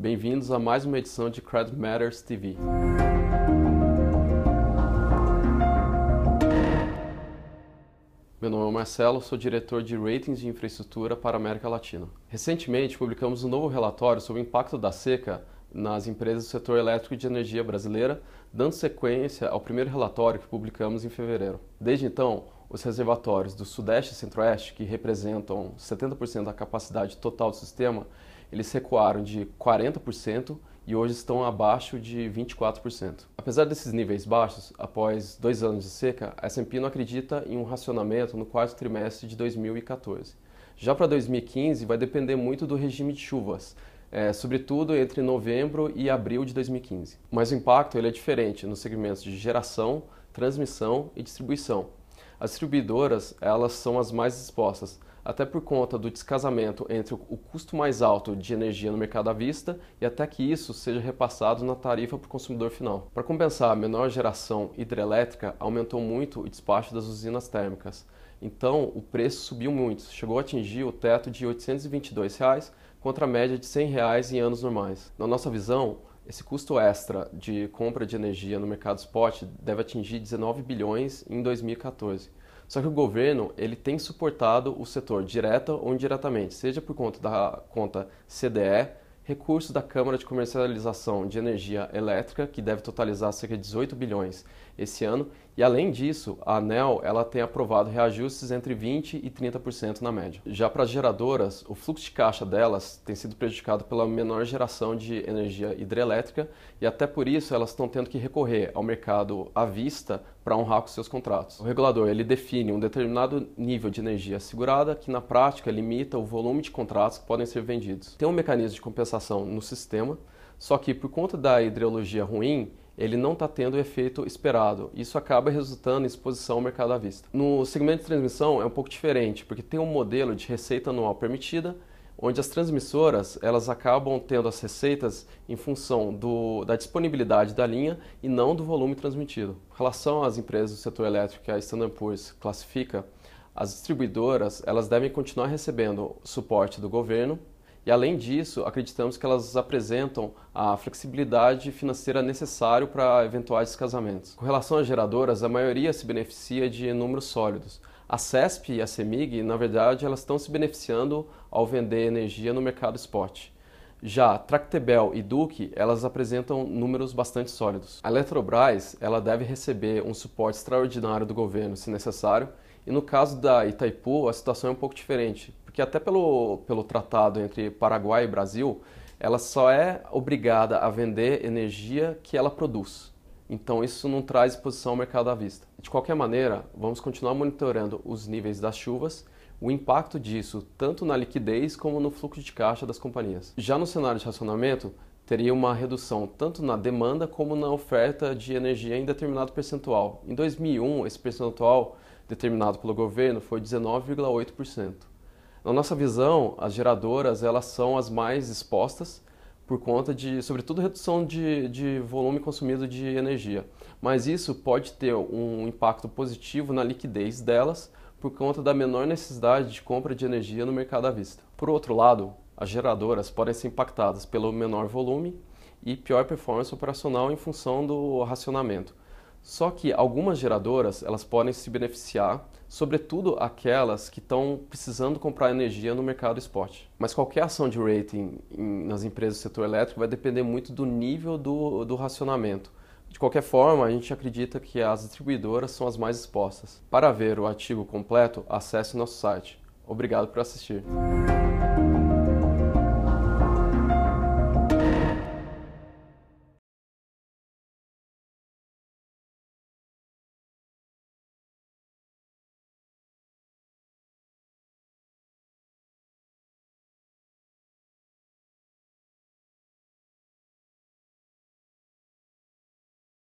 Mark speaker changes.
Speaker 1: Bem-vindos a mais uma edição de Credit Matters TV. Meu nome é Marcelo, sou diretor de Ratings de Infraestrutura para a América Latina. Recentemente, publicamos um novo relatório sobre o impacto da seca nas empresas do setor elétrico de energia brasileira, dando sequência ao primeiro relatório que publicamos em fevereiro. Desde então, os reservatórios do Sudeste e Centro-Oeste, que representam 70% da capacidade total do sistema, eles recuaram de 40% e hoje estão abaixo de 24%. Apesar desses níveis baixos, após dois anos de seca, a S&P não acredita em um racionamento no quarto trimestre de 2014. Já para 2015, vai depender muito do regime de chuvas, é, sobretudo entre novembro e abril de 2015. Mas o impacto ele é diferente nos segmentos de geração, transmissão e distribuição. As distribuidoras elas são as mais expostas, até por conta do descasamento entre o custo mais alto de energia no mercado à vista e até que isso seja repassado na tarifa para o consumidor final. Para compensar, a menor geração hidrelétrica aumentou muito o despacho das usinas térmicas. Então, o preço subiu muito, chegou a atingir o teto de R$ 822, reais, contra a média de R$ 100 reais em anos normais. Na nossa visão, esse custo extra de compra de energia no mercado spot deve atingir 19 bilhões em 2014 só que o governo ele tem suportado o setor direta ou indiretamente, seja por conta da conta CDE, recursos da Câmara de Comercialização de Energia Elétrica, que deve totalizar cerca de 18 bilhões esse ano, e além disso, a ANEL ela tem aprovado reajustes entre 20% e 30% na média. Já para as geradoras, o fluxo de caixa delas tem sido prejudicado pela menor geração de energia hidrelétrica e até por isso elas estão tendo que recorrer ao mercado à vista para honrar com seus contratos. O regulador ele define um determinado nível de energia assegurada que na prática limita o volume de contratos que podem ser vendidos. Tem um mecanismo de compensação no sistema, só que por conta da hidrologia ruim, ele não está tendo o efeito esperado. Isso acaba resultando em exposição ao mercado à vista. No segmento de transmissão é um pouco diferente, porque tem um modelo de receita anual permitida onde as transmissoras elas acabam tendo as receitas em função do, da disponibilidade da linha e não do volume transmitido. Em relação às empresas do setor elétrico que a Standard Poor's classifica, as distribuidoras elas devem continuar recebendo suporte do governo e, além disso, acreditamos que elas apresentam a flexibilidade financeira necessária para eventuais casamentos. Com relação às geradoras, a maioria se beneficia de números sólidos. A CESP e a CEMIG, na verdade, elas estão se beneficiando ao vender energia no mercado spot. Já Tractebel e Duque, elas apresentam números bastante sólidos. A Eletrobras, ela deve receber um suporte extraordinário do governo, se necessário, e no caso da Itaipu, a situação é um pouco diferente, porque até pelo, pelo tratado entre Paraguai e Brasil, ela só é obrigada a vender energia que ela produz. Então isso não traz exposição ao mercado à vista. De qualquer maneira, vamos continuar monitorando os níveis das chuvas, o impacto disso tanto na liquidez como no fluxo de caixa das companhias. Já no cenário de racionamento, teria uma redução tanto na demanda como na oferta de energia em determinado percentual. Em 2001, esse percentual determinado pelo governo foi 19,8%. Na nossa visão, as geradoras elas são as mais expostas por conta de, sobretudo, redução de, de volume consumido de energia. Mas isso pode ter um impacto positivo na liquidez delas por conta da menor necessidade de compra de energia no mercado à vista. Por outro lado, as geradoras podem ser impactadas pelo menor volume e pior performance operacional em função do racionamento, só que algumas geradoras elas podem se beneficiar, sobretudo aquelas que estão precisando comprar energia no mercado spot. Mas qualquer ação de rating em, nas empresas do setor elétrico vai depender muito do nível do, do racionamento. De qualquer forma, a gente acredita que as distribuidoras são as mais expostas. Para ver o artigo completo, acesse nosso site. Obrigado por assistir.